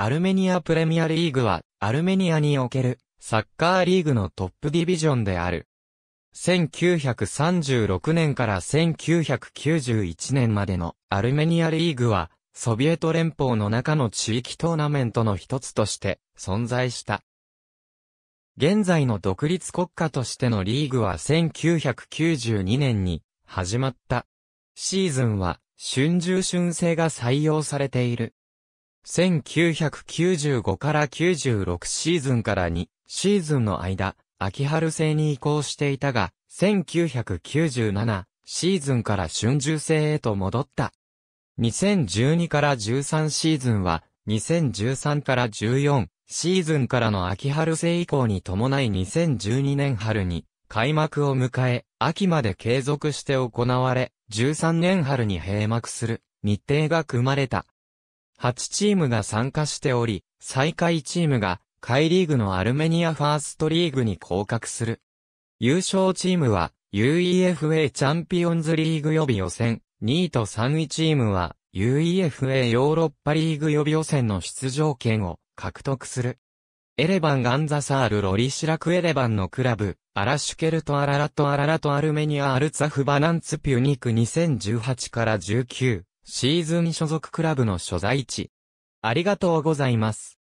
アルメニアプレミアリーグは、アルメニアにおける、サッカーリーグのトップディビジョンである。1936年から1991年までのアルメニアリーグは、ソビエト連邦の中の地域トーナメントの一つとして存在した。現在の独立国家としてのリーグは1992年に始まった。シーズンは春秋春制が採用されている。1995から96シーズンから2シーズンの間、秋春制に移行していたが、1997シーズンから春秋制へと戻った。2012から13シーズンは、2013から14シーズンからの秋春制以降に伴い2012年春に開幕を迎え、秋まで継続して行われ、13年春に閉幕する日程が組まれた。8チームが参加しており、最下位チームが、下位リーグのアルメニアファーストリーグに降格する。優勝チームは、UEFA チャンピオンズリーグ予備予選、2位と3位チームは、UEFA ヨーロッパリーグ予備予選の出場権を獲得する。エレバン・ガンザサール・ロリシラク・エレバンのクラブ、アラシュケルト・アララト・アララト・アルメニア・アルツァフ・バナンツ・ピュニク2018から19。シーズン所属クラブの所在地。ありがとうございます。